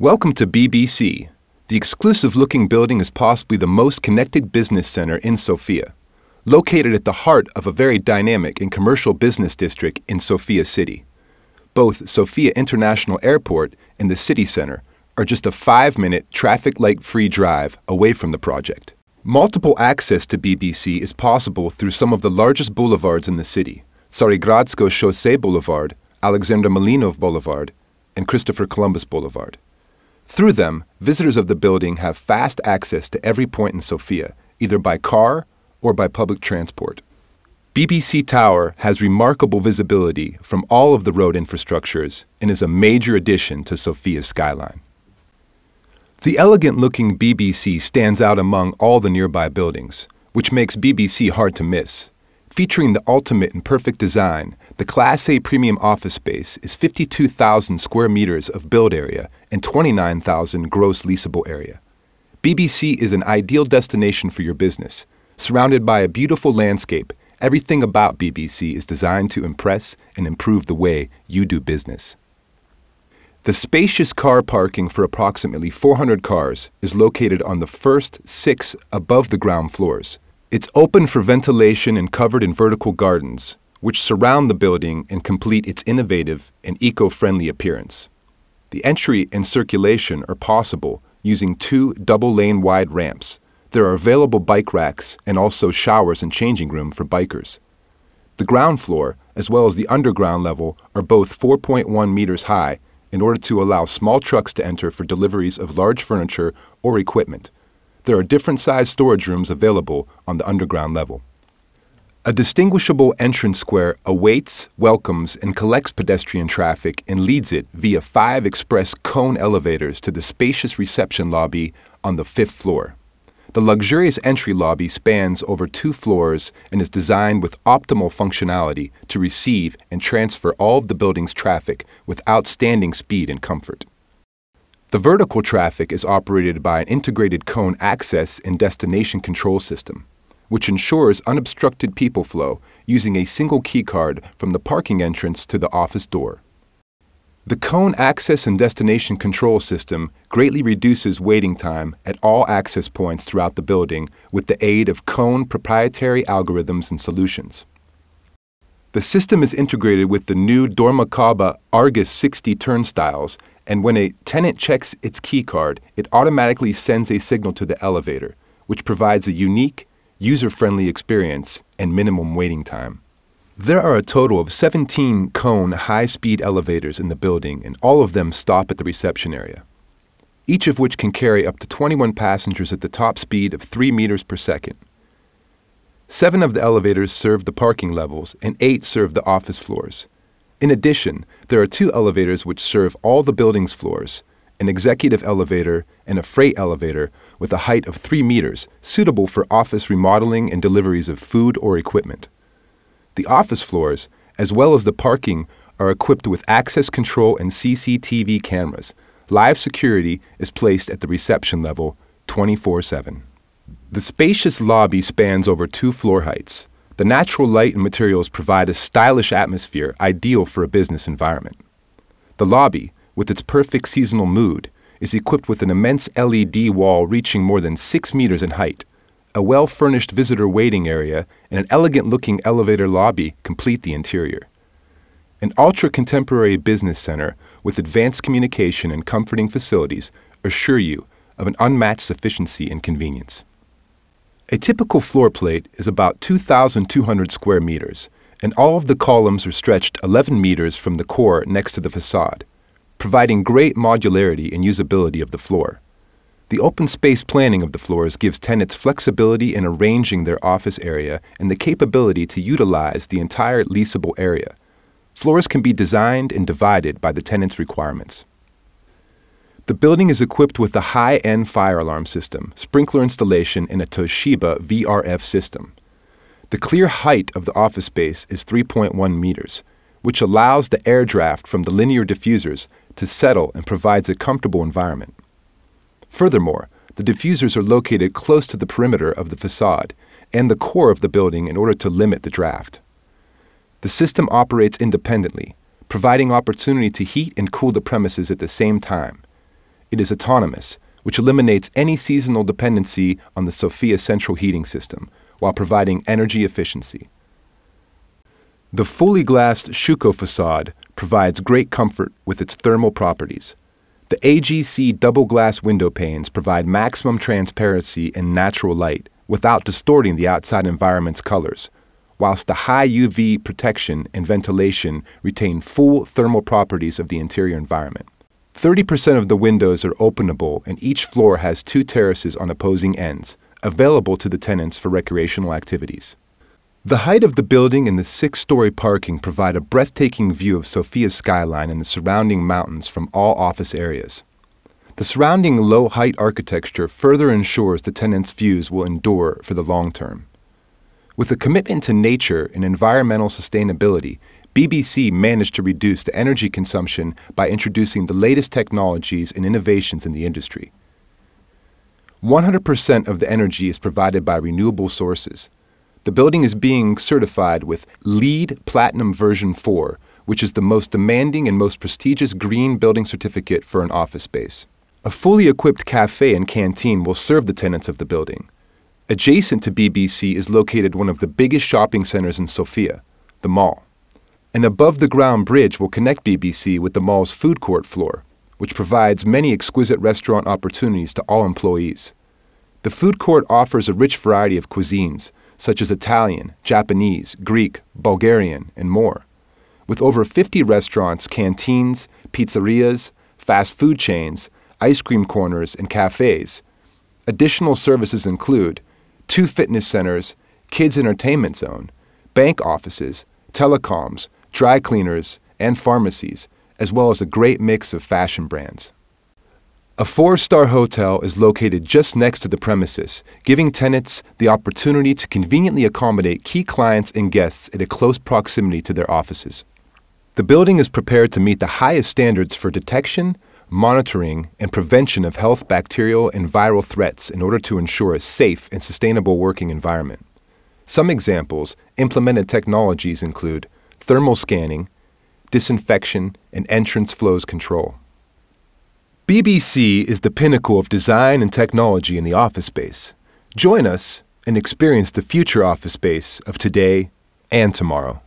Welcome to BBC. The exclusive looking building is possibly the most connected business center in Sofia. Located at the heart of a very dynamic and commercial business district in Sofia City. Both Sofia International Airport and the city center are just a five minute traffic light free drive away from the project. Multiple access to BBC is possible through some of the largest boulevards in the city Tsarigradsko Chaussee Boulevard, Alexander Malinov Boulevard, and Christopher Columbus Boulevard. Through them, visitors of the building have fast access to every point in Sofia, either by car or by public transport. BBC Tower has remarkable visibility from all of the road infrastructures and is a major addition to Sofia's skyline. The elegant looking BBC stands out among all the nearby buildings, which makes BBC hard to miss. Featuring the ultimate and perfect design, the Class A premium office space is 52,000 square meters of build area and 29,000 gross leasable area. BBC is an ideal destination for your business. Surrounded by a beautiful landscape, everything about BBC is designed to impress and improve the way you do business. The spacious car parking for approximately 400 cars is located on the first six above the ground floors. It's open for ventilation and covered in vertical gardens, which surround the building and complete its innovative and eco-friendly appearance. The entry and circulation are possible using two double-lane wide ramps. There are available bike racks and also showers and changing room for bikers. The ground floor, as well as the underground level, are both 4.1 meters high in order to allow small trucks to enter for deliveries of large furniture or equipment there are different sized storage rooms available on the underground level. A distinguishable entrance square awaits, welcomes, and collects pedestrian traffic and leads it via five express cone elevators to the spacious reception lobby on the fifth floor. The luxurious entry lobby spans over two floors and is designed with optimal functionality to receive and transfer all of the building's traffic with outstanding speed and comfort. The vertical traffic is operated by an integrated cone access and destination control system, which ensures unobstructed people flow using a single keycard from the parking entrance to the office door. The cone access and destination control system greatly reduces waiting time at all access points throughout the building with the aid of cone proprietary algorithms and solutions. The system is integrated with the new Dormakaba Argus 60 turnstiles and when a tenant checks its keycard, it automatically sends a signal to the elevator, which provides a unique, user friendly experience and minimum waiting time. There are a total of 17 cone high speed elevators in the building, and all of them stop at the reception area, each of which can carry up to 21 passengers at the top speed of 3 meters per second. Seven of the elevators serve the parking levels, and eight serve the office floors. In addition, there are two elevators which serve all the building's floors an executive elevator and a freight elevator with a height of 3 meters, suitable for office remodeling and deliveries of food or equipment. The office floors, as well as the parking, are equipped with access control and CCTV cameras. Live security is placed at the reception level 24 7. The spacious lobby spans over two floor heights. The natural light and materials provide a stylish atmosphere ideal for a business environment. The lobby, with its perfect seasonal mood, is equipped with an immense LED wall reaching more than 6 meters in height. A well furnished visitor waiting area and an elegant looking elevator lobby complete the interior. An ultra contemporary business center with advanced communication and comforting facilities assure you of an unmatched sufficiency and convenience. A typical floor plate is about 2,200 square meters, and all of the columns are stretched 11 meters from the core next to the facade, providing great modularity and usability of the floor. The open space planning of the floors gives tenants flexibility in arranging their office area and the capability to utilize the entire leasable area. Floors can be designed and divided by the tenant's requirements. The building is equipped with a high end fire alarm system, sprinkler installation, and a Toshiba VRF system. The clear height of the office space is 3.1 meters, which allows the air draft from the linear diffusers to settle and provides a comfortable environment. Furthermore, the diffusers are located close to the perimeter of the facade and the core of the building in order to limit the draft. The system operates independently, providing opportunity to heat and cool the premises at the same time, it is autonomous, which eliminates any seasonal dependency on the Sofia central heating system while providing energy efficiency. The fully glassed Shuko facade provides great comfort with its thermal properties. The AGC double glass window panes provide maximum transparency and natural light without distorting the outside environment's colors, whilst the high UV protection and ventilation retain full thermal properties of the interior environment. 30% of the windows are openable, and each floor has two terraces on opposing ends, available to the tenants for recreational activities. The height of the building and the six story parking provide a breathtaking view of Sofia's skyline and the surrounding mountains from all office areas. The surrounding low height architecture further ensures the tenants' views will endure for the long term. With a commitment to nature and environmental sustainability, BBC managed to reduce the energy consumption by introducing the latest technologies and innovations in the industry. 100% of the energy is provided by renewable sources. The building is being certified with LEED Platinum version 4, which is the most demanding and most prestigious green building certificate for an office space. A fully equipped cafe and canteen will serve the tenants of the building. Adjacent to BBC is located one of the biggest shopping centers in Sofia, the mall. An above the ground bridge will connect BBC with the mall's food court floor, which provides many exquisite restaurant opportunities to all employees. The food court offers a rich variety of cuisines, such as Italian, Japanese, Greek, Bulgarian, and more. With over 50 restaurants, canteens, pizzerias, fast food chains, ice cream corners, and cafes, additional services include two fitness centers, kids' entertainment zone, bank offices, telecoms, dry cleaners, and pharmacies, as well as a great mix of fashion brands. A four star hotel is located just next to the premises, giving tenants the opportunity to conveniently accommodate key clients and guests at a close proximity to their offices. The building is prepared to meet the highest standards for detection, monitoring, and prevention of health, bacterial, and viral threats in order to ensure a safe and sustainable working environment. Some examples implemented technologies include thermal scanning, disinfection, and entrance flows control. BBC is the pinnacle of design and technology in the office space. Join us and experience the future office space of today and tomorrow.